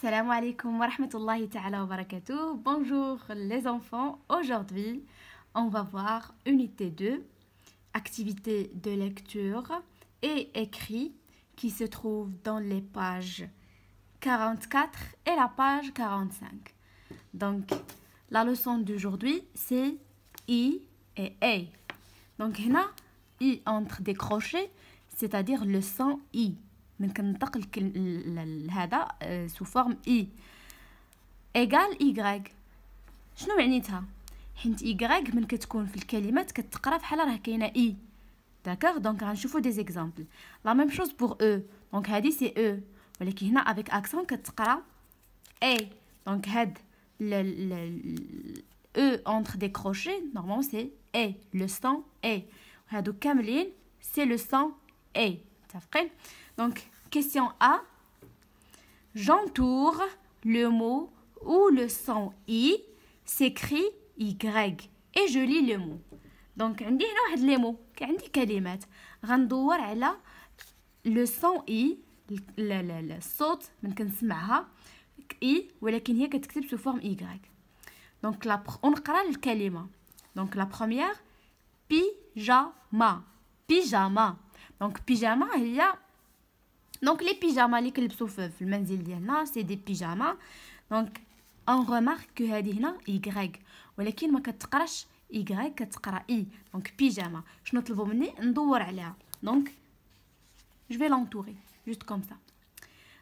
Salam alaikum wa rahmatullahi wa Bonjour les enfants. Aujourd'hui, on va voir unité 2, activité de lecture et écrit qui se trouve dans les pages 44 et la page 45. Donc, la leçon d'aujourd'hui, c'est I et A. Donc, a I entre des crochets, c'est-à-dire le son I. من كنطق لهذا هذا سو فورم اي ايغال ايغريك e. شنو معنيتها حيت ايغريك e من كتكون في الكلمات كتقرا بحال راه كاينه اي داكوغ دونك غنشوفو دي زيكزامبل لا ميم شوز بوغ او دونك هادي سي او e. ولكن هنا افيك اكسون كتقرا اي دونك هاد او اونتر دي كروشي نورمالمون سي اي لو سون اي هادو كاملين سي لو سون اي متفقين Donc, question A. J'entoure le mot où le son I s'écrit Y et je lis le mot. Donc, on dit que les mots, on va voir là le son I, le saut, on I, ou la kinia sous forme Y. Donc, on on regarde les Donc, la première, pyjama. Pyjama. Donc, pyjama, il y a. Donc, les pyjamas, les clips sont Le menzil d'Yana, c'est des pyjamas. Donc, on remarque que Hadina, Y. Ou les kin, ma katrash, Y, katra, I. Donc, pyjama. Je note le bonné, ndouar alia. Donc, je vais l'entourer, juste comme ça.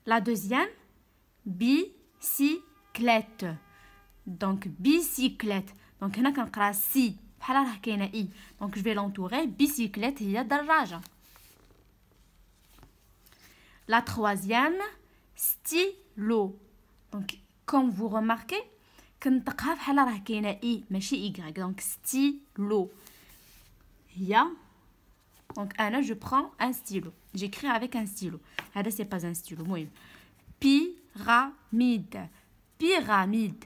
La deuxième, bicyclette. Donc, bicyclette. Donc, il y a un si. Donc, je vais l'entourer. Bicyclette, il y a la troisième, stylo. Donc, comme vous remarquez, quand كنطقها بحال dit « i », mais ماشي y ». Donc, stylo. هي Donc alors je prends un stylo. J'écris avec un stylo. Ce n'est pas un stylo. pyramide. Pyramide.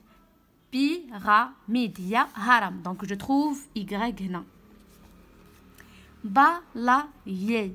Pyramide. haram. Donc je trouve Y هنا. Balayer.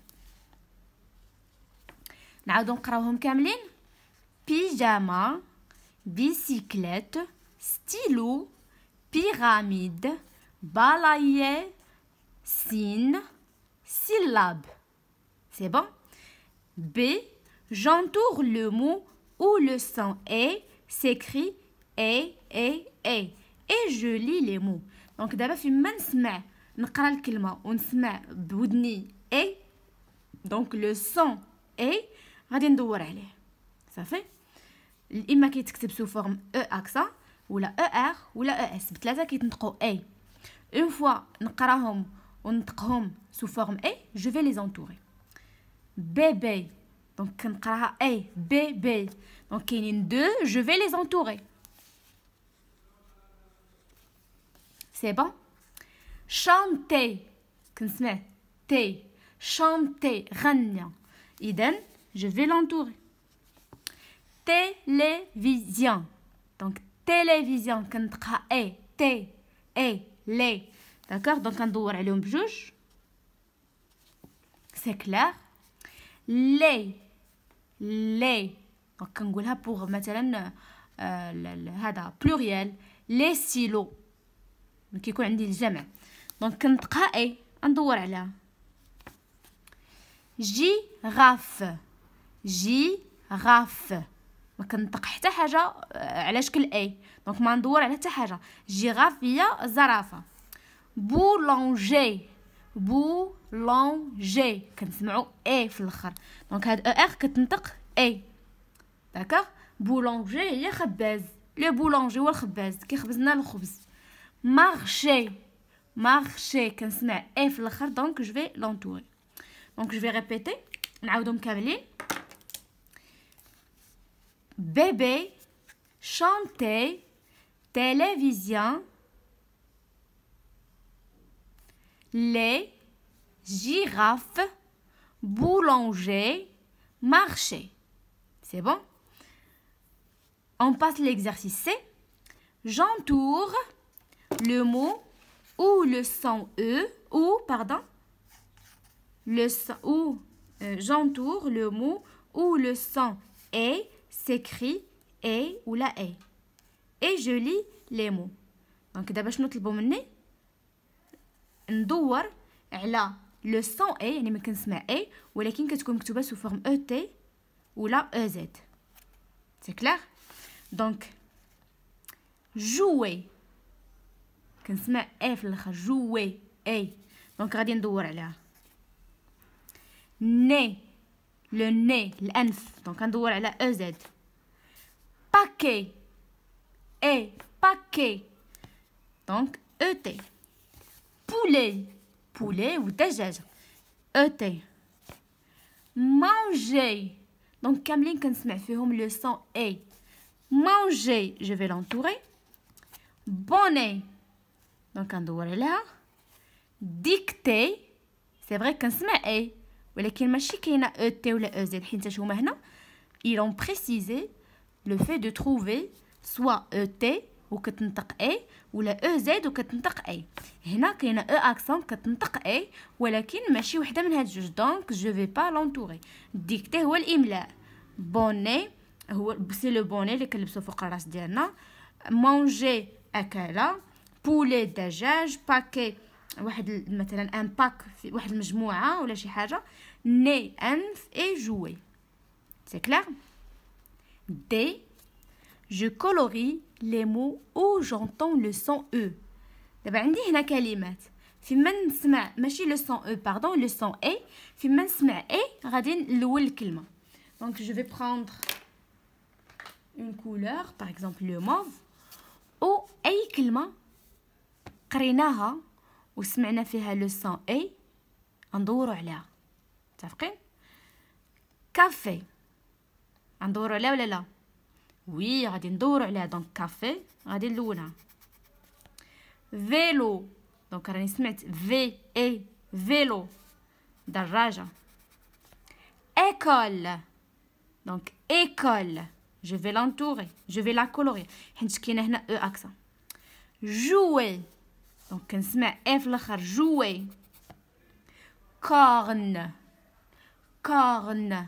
On va donc les lire en Pyjama, bicyclette, stylo, pyramide, balayé, signe, syllabe. C'est bon B, j'entoure le mot où le son E s'écrit et et et Et je lis les mots. Donc d'abord, si on ne l'écrit pas, on se met le E, donc le son E. غادي ندور عليه صافي اما كيتكتب سو فورم او اكسا ولا او e ار ولا او e اس بثلاثه كيتنطقوا اي اون فوا نقراهم ونطقهم سو فورم اي جو في لي زونتوري بي بي دونك كنقراها اي بي بي دونك كاينين دو جو في لي زونتوري سي بون شانتي كنسمع تي شانتي غنيه اذا je vais l'entourer. Télévision. Donc, télévision, quand tu as te, les. D'accord Donc, quand tu es un juge, c'est clair. Les, les. Donc, quand tu pour, maintenant, euh, le pluriel, les silos. Donc, il y a un jamais. Donc, quand tu as quand tu es, جيغاف ما كنطق حتى حاجه على شكل اي دونك ما ندور على حتى حاجه جيغاف هي زرافه بولونجي بولونجي كنسمعوا اي في الاخر دونك هاد او e اخ كتنطق اي داكوغ بولونجي هي خباز لو بولونجي هو الخباز كيخبز لنا الخبز مارشي مارشي كنسمع اي في الاخر دونك جو في لونتوري دونك جو في ريبيتي نعاودهم كاملين bébé, chanter, télévision, les girafes, boulanger, marché. C'est bon On passe l'exercice C. J'entoure le mot ou le son E ou, pardon, le son, ou euh, j'entoure le mot ou le son E تكري اي ولا اي اي جو لي لي مو دونك دابا شنو طلبوا مني ندور على لو سون اي يعني ما كنسمع اي ولكن كتكون مكتوبه سو فورم او تي ولا او زد سي كلير دونك جوي كنسمع اي في الاخر جوي اي دونك غادي ندور عليها ني لو ني الانف دونك غندور على او e زد paquet. Et, paquet. Donc, ET. Poulet. Poulet ou دجاجة. ET. Manger. Donc, Kamlin, le son E. Manger, je vais l'entourer. Bonnet. Donc, on doit là. Dicter. C'est vrai qu'on se met E. Mais y a او تي ولا ou EZ. ils ont précisé لو في دو تروفي سوا او تي وكتنطق اي ولا او زد وكتنطق اي هنا كاينه او اكسون كتنطق اي ولكن ماشي وحده من هاد جوج دونك جو في با لونتوري ديكتي هو الاملاء بوني هو سي لو بوني اللي كنلبسو فوق الراس ديالنا مونجي اكله بولي دجاج باكي واحد مثلا ان باك في واحد المجموعه ولا شي حاجه ني انف اي جوي سي كلير D, je colorie les mots où j'entends le son E. D'abord, j'ai ici des mots. Si on entend pas le son E, pardon, le son E. Si on entend E, on entend le mot. Donc, je vais prendre une couleur, par exemple, le maz. Ou, qu'il y a un mot, on le son E. On regarde D'accord Café. غندورو عليها ولا لا وي غادي ندورو عليها دونك كافي غادي نلونها فيلو دونك راني سمعت في اي فيلو دراجة ايكول دونك ايكول جو في لانتوري جو في لا كولوري حيت كاين هنا او اكسا جوي دونك كنسمع اي في الاخر جوي كورن كورن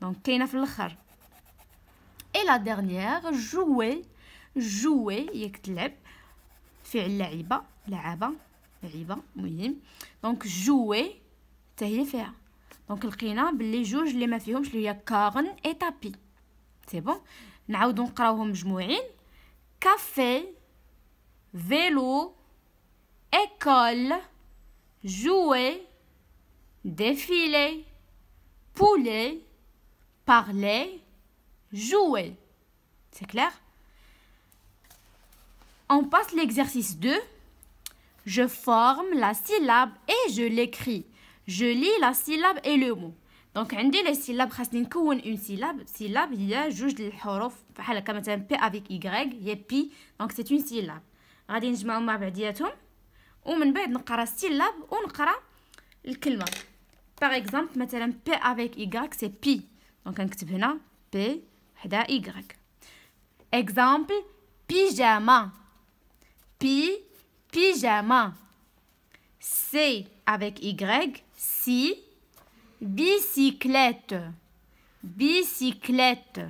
دونك كاينه في الاخر اي لا ديرنيير جوي جوي ياك تلعب فعل لعيبه لعابه لعيبه مهم دونك جوي حتى هي فيها دونك لقينا باللي جوج اللي ما فيهمش اللي هي كارن اي تابي سي بون نعاودو نقراوهم مجموعين كافي فيلو ايكول جوي ديفيلي بولي parler, jouer. C'est clair On passe l'exercice 2. Je forme la syllabe et je l'écris. Je lis la syllabe et le mot. Donc, on dit les syllabes, on نكون une syllabe. Syllabe, il y a juge les حروف بحال هكا مثلا P avec Y, il y a P, donc c'est une syllabe. غادي نجمعهم مع بعضياتهم ومن بعد نقرا السيلاب ونقرا الكلمه Par Par مثلا P avec Y, c'est pi. Donc, un هنا peu, وحدها p اكزامبل y. Exemple pyjama. C avec Y, si. Bicyclette, bicyclette.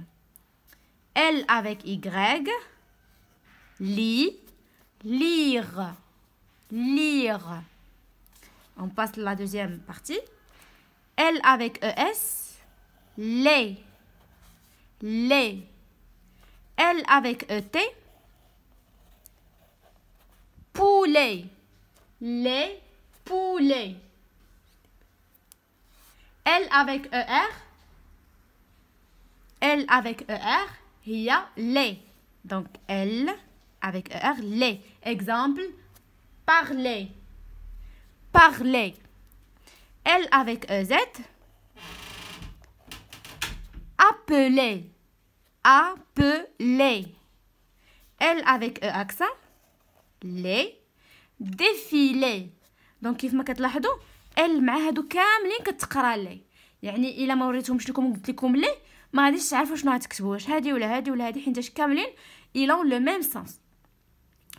L avec Y, lit, lire, lire. On passe la deuxième partie. L avec ES, les, les. L avec ET, poulet, les poulets. L avec ER, L avec ER, il y a les. Donc L avec ER, les. Exemple, parler, parler. L avec EZ, Appeler. Appeler. L avec E accent. Les. Défiler. دونك كيف ما كتلاحظوا ال مع هادو كاملين كتقرا لي يعني الا ما وريتهمش لكم قلت لكم لي ما غاديش تعرفوا شنو غتكتبوا واش هادي ولا هادي ولا هادي حيتاش كاملين الا لو ميم سونس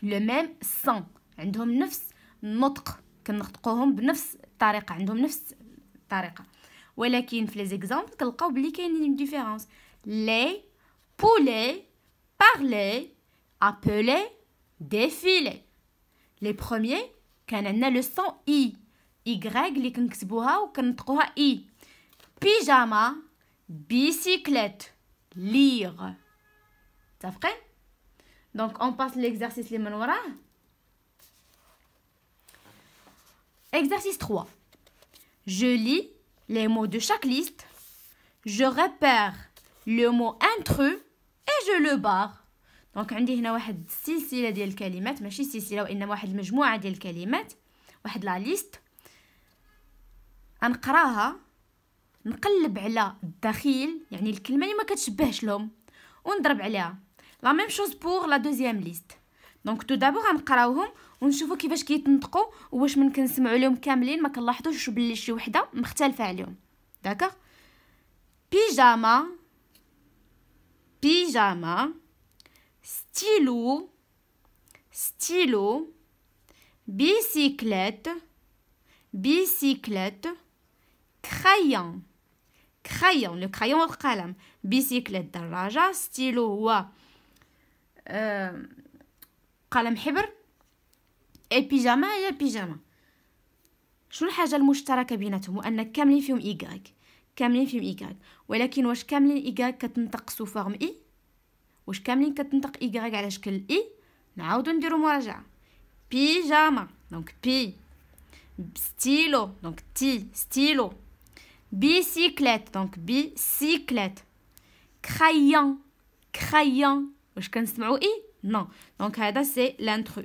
لو ميم سون عندهم نفس النطق كنطقوهم بنفس الطريقه عندهم نفس الطريقه Ou les exemples, quelqu'un oublie qu'il y a une différence. Les, poulets parler, appeler, défiler. Les premiers, qu'en a le son I, Y, les kingsbourra ou qu'en I, pyjama, bicyclette, lire. C'est vrai Donc, on passe l'exercice les manoirs. Exercice 3. Je lis. les mots de chaque liste. Je repère le mot intrus et je le barre. دونك عندي هنا واحد السلسله ديال الكلمات ماشي سلسله وانما واحد المجموعه ديال الكلمات واحد لا ليست غنقراها نقلب على الدخيل يعني الكلمه اللي ما كتشبهش لهم ونضرب عليها لا ميم شوز بور لا دوزيام ليست دونك تو دابور غنقراوهم ونشوفوا كيفاش كيتنطقوا واش من كنسمعوا لهم كاملين ما كنلاحظوش بلي شي وحده مختلفه عليهم داكوغ بيجاما بيجاما ستيلو ستيلو بيسيكليت بيسيكليت كرايون كرايون لو كرايون القلم بيسيكليت دراجة, ستيلو هو قلم حبر البيجاما هي البيجاما شنو الحاجه المشتركه بيناتهم ان كاملين فيهم ايغاك كاملين فيهم ايغاك ولكن واش كاملين ايغاك كتنطق سو فورم اي واش كاملين كتنطق ايغاك على شكل اي نعاودو نديرو مراجعه بيجاما دونك بي ستيلو دونك تي ستيلو بيسيكليت دونك بيسيكليت كرايون كرايون واش كنسمعو اي نو دونك هذا سي لانترو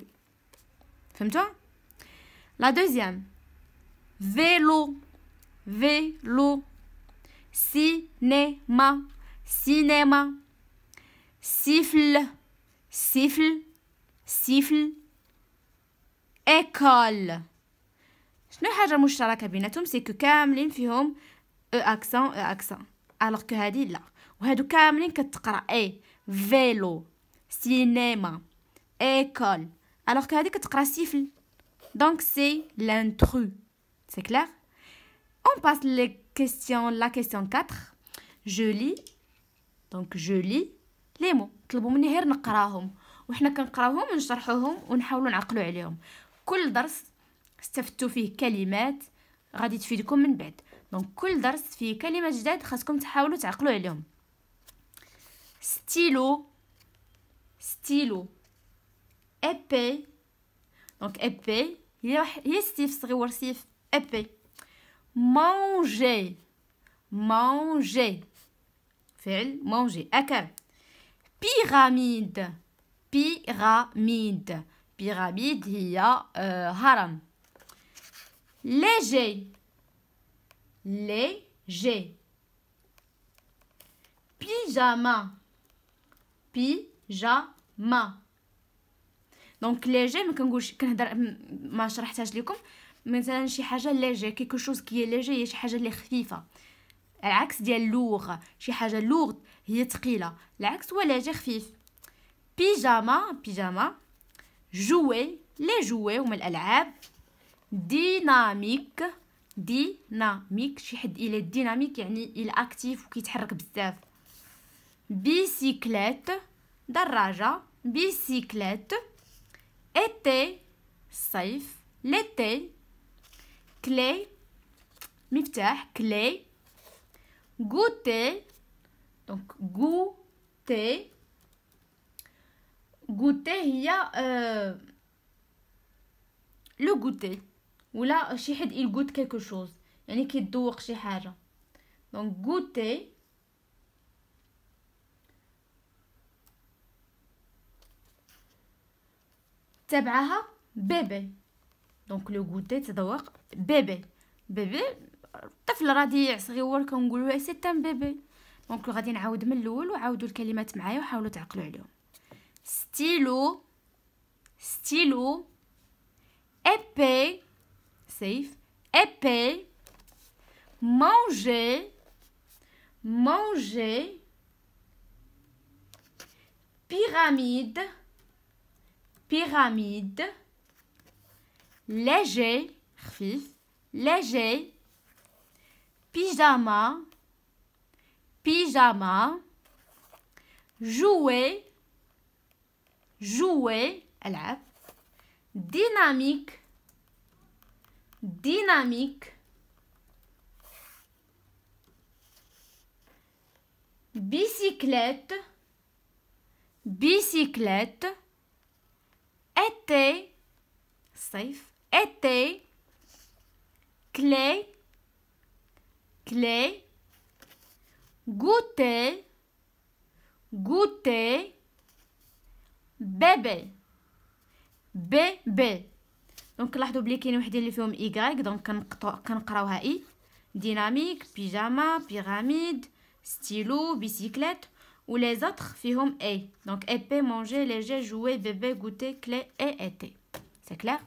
فهمتوا لا دوزيام فيلو فيلو سينما سينما سيفل سيفل سيفل ايكول شنو حاجه مشتركه بيناتهم سيكو كاملين فيهم او اكسون او اكسون الوغ كو هادي لا وهادو كاملين كتقرا اي فيلو سينما ايكول alors que tu as donc c'est l'intrus c'est clair on passe les questions la question 4 je lis donc je lis les mots طلبوا مني غير نقراهم وحنا كنقراوهم ونشرحوهم ونحاولوا نعقلوا عليهم كل درس استفدتوا فيه كلمات غادي تفيدكم من بعد دونك كل درس فيه كلمات جداد خاصكم تحاولوا تعقلوا عليهم Stylo. Stylo épais. Donc épais, يستيف c'est ورسيف épais. Manger. Manger. verbe manger. أكل. Pyramide. Pyramide. Pyramide a euh, haram. Léger. Léger. Pyjama. Pyjama. دونك ليجي ما كنقولش كنهضر ما شرحتهاش لكم مثلا شي حاجه ليجي كيكو شوز كي ليجي هي شي حاجه اللي خفيفه العكس ديال لوغ شي حاجه لوغ هي ثقيله العكس هو ليجي خفيف بيجاما بيجاما جوي لي جوي هما الالعاب ديناميك ديناميك شي حد الى ديناميك يعني الى اكتيف وكيتحرك بزاف بيسيكليت دراجه بيسيكليت été صيف l'été clé مفتاح clé goûter donc goûter goûter هي euh, le goûter ولا شي حد يغوت كلكو شوز يعني كيدوق شي حاجه دونك goûter تبعها بيبي دونك لو غوتي تذوق بيبي بيبي الطفل رضيع صغيور كنقولوا سي تان بيبي دونك غادي نعاود من الاول وعاودوا الكلمات معايا وحاولوا تعقلوا عليهم ستيلو ستيلو ابي سيف ابي مانجي مانجي بيراميد pyramide, léger, léger, pyjama, pyjama, jouer, jouer, dynamique, dynamique, bicyclette, bicyclette, été الصيف été clé clé goûter goûter bébé bébé دونك لاحظوا بلي كاين وحدين اللي فيهم غاي دونك كنقراوها اي ديناميك بيجاما بيراميد ستيلو بيسيكليت ou les autres fihom et. Donc épée, manger, léger, jouer, bébé, goûter, clé et été. C'est clair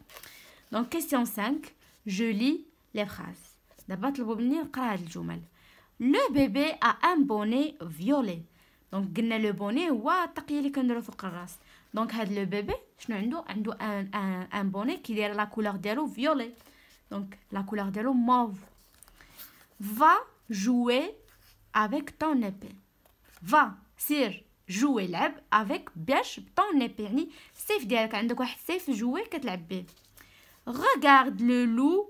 Donc question 5, je lis les phrases. D'abord, le bébé a un bonnet violet. Donc le bonnet wa Donc le bébé, un, un, un bonnet qui est la couleur de violet. Donc la couleur de mauve. Va jouer avec ton épée. Va Sir, jouer avec Biach, Pont Safe Dialkan. Safe Jouer, Regarde le loup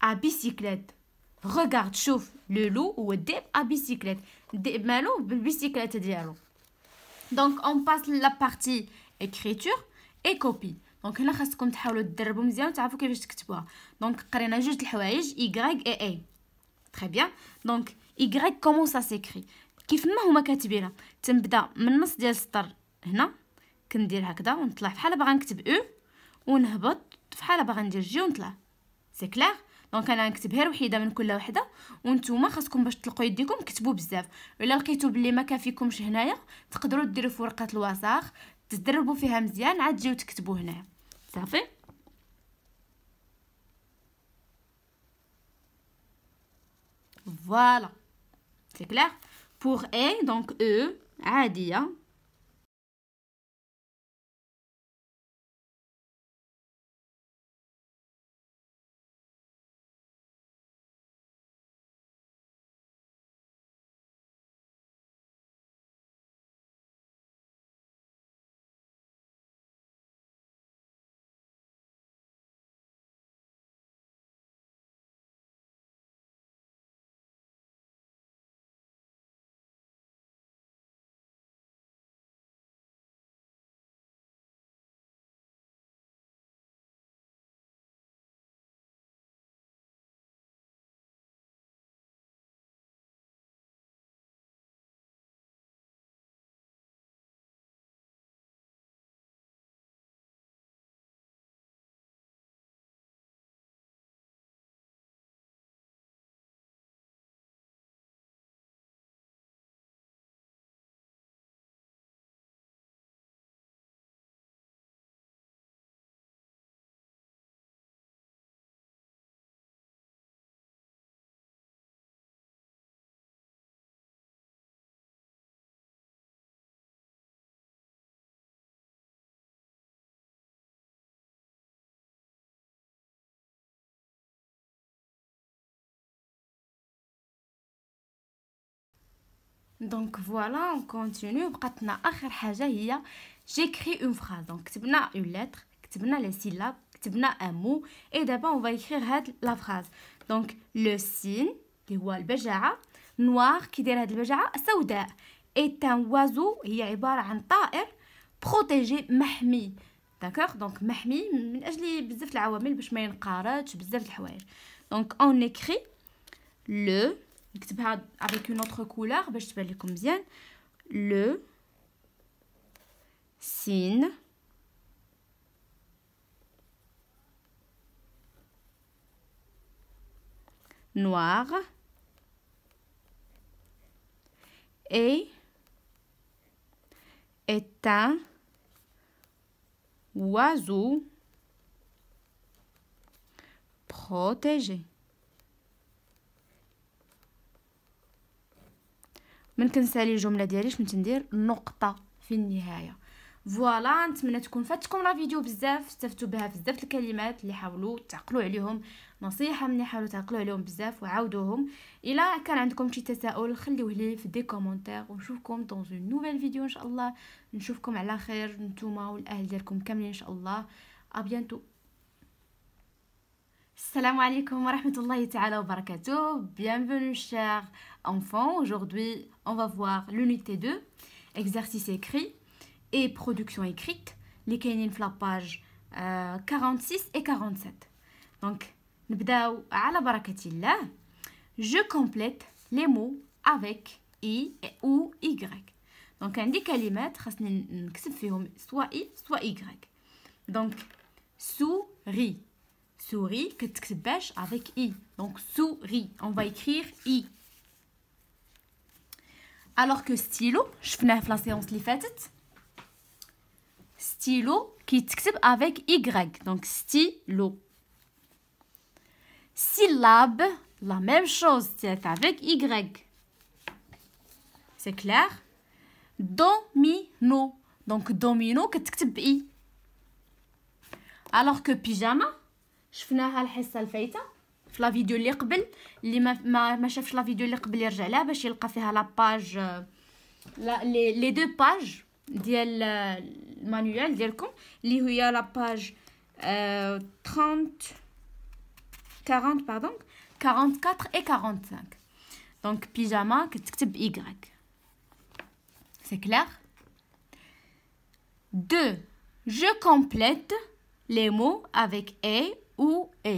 à bicyclette. Regarde, chauffe le loup ou le à bicyclette. Donc, on passe la partie écriture et copie. Donc, on de faire Donc, Y et A. Très bien. Donc, Y, comment ça s'écrit كيف ما هما كاتبينها تنبدا من النص ديال السطر هنا كندير هكذا ونطلع فحال باغا نكتب او ونهبط فحال باغا ندير جي ونطلع سي كلير دونك انا نكتب غير وحده من كل وحده وانتوما خاصكم باش تطلقوا يديكم كتبوا بزاف الا لقيتوا بلي ما كافيكمش هنايا تقدروا ديروا في ورقه الوساخ تدربوا فيها مزيان عاد تجيو تكتبوا هنايا صافي فوالا سي كلير Pour A, donc E, dire. دونك فوالا اون كونتينيو بقاتنا اخر حاجه هي جيكري اون فراز دونك كتبنا اون لتر كتبنا لي سيلاب كتبنا ان مو اي دابا اون فا يكريغ هاد لا فراز دونك لو سين اللي هو البجعه نوار كيدير هاد البجعه سوداء ايتان وازو هي عباره عن طائر بروتيجي محمي داكوغ دونك محمي من اجل بزاف العوامل باش ما ينقرضش بزاف د الحوايج دونك اون اكري لو avec une autre couleur, ben, je vais comme combien le Signe. noir et est un oiseau protégé. من كنسالي الجمله ديالي شنو تندير نقطه في النهايه فوالا نتمنى تكون فاتكم لا فيديو بزاف استفدتوا بها بزاف الكلمات اللي حاولوا تعقلوا عليهم نصيحه مني حاولوا تعقلوا عليهم بزاف وعاودوهم الا كان عندكم شي تساؤل خليوه لي في دي كومونتير ونشوفكم دون اون نوفيل فيديو ان شاء الله نشوفكم على خير نتوما والاهل ديالكم كاملين ان شاء الله ا بيانتو السلام عليكم ورحمه الله تعالى وبركاته barakatuh. Bienvenue انفون enfants. Aujourd'hui, on va voir l'unité 2, exercice écrit et production écrite, les canines la page 46 euh, et 47. Donc, je complète les mots avec i ou y. Donc, un des soit i, soit y. Donc, souris. Souris, que avec i. Donc, souris. On va écrire i alors que stylo, je fais la séance les fête Stylo qui t'écrit avec Y, donc stylo. Syllabe, la même chose, c'est avec Y. C'est clair? Domino, donc domino que avec I. Alors que pyjama, je fais la séance la vidéo فيديو اللي قبل اللي ما ما, la vidéo لا فيديو li قبل la لها باش la فيها 30 40 pardon 44 et 45 donc pyjama كتكتب y c'est clair 2 je complète les mots avec a e ou e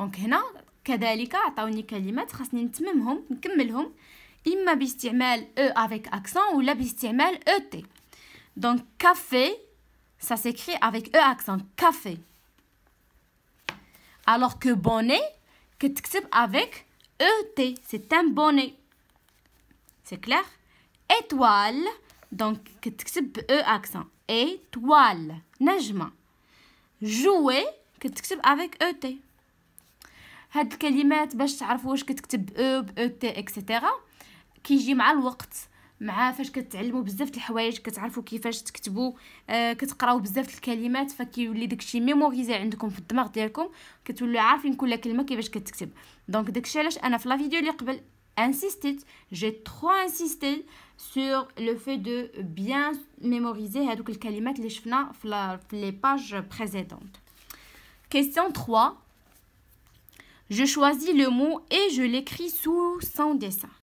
donc هنا كذلك عطاوني كلمات خاصني نتممهم نكملهم اما باستعمال e avec accent ou ولا باستعمال e Donc, « café », ça s'écrit avec e accent café alors que bonnet que avec et c'est un bonnet c'est clair étoile donc que avec « e accent étoile najma jouer que avec avec et هاد الكلمات باش تعرفوا واش كتكتب او ب او تي اكسيتيرا كيجي مع الوقت مع فاش كتعلموا بزاف د الحوايج كتعرفوا كيفاش تكتبوا آه كتقراو بزاف الكلمات فكيولي داكشي ميموريزي عندكم في الدماغ ديالكم كتولوا عارفين كل كلمه كيفاش كتكتب دونك داكشي علاش انا في لا فيديو اللي قبل انسيستيت جي ترو انسيستي سور لو في دو بيان ميموريزي هذوك الكلمات اللي شفنا في لي باج بريزيدونت كيسيون 3 Je choisis le mot et je l'écris sous son dessin.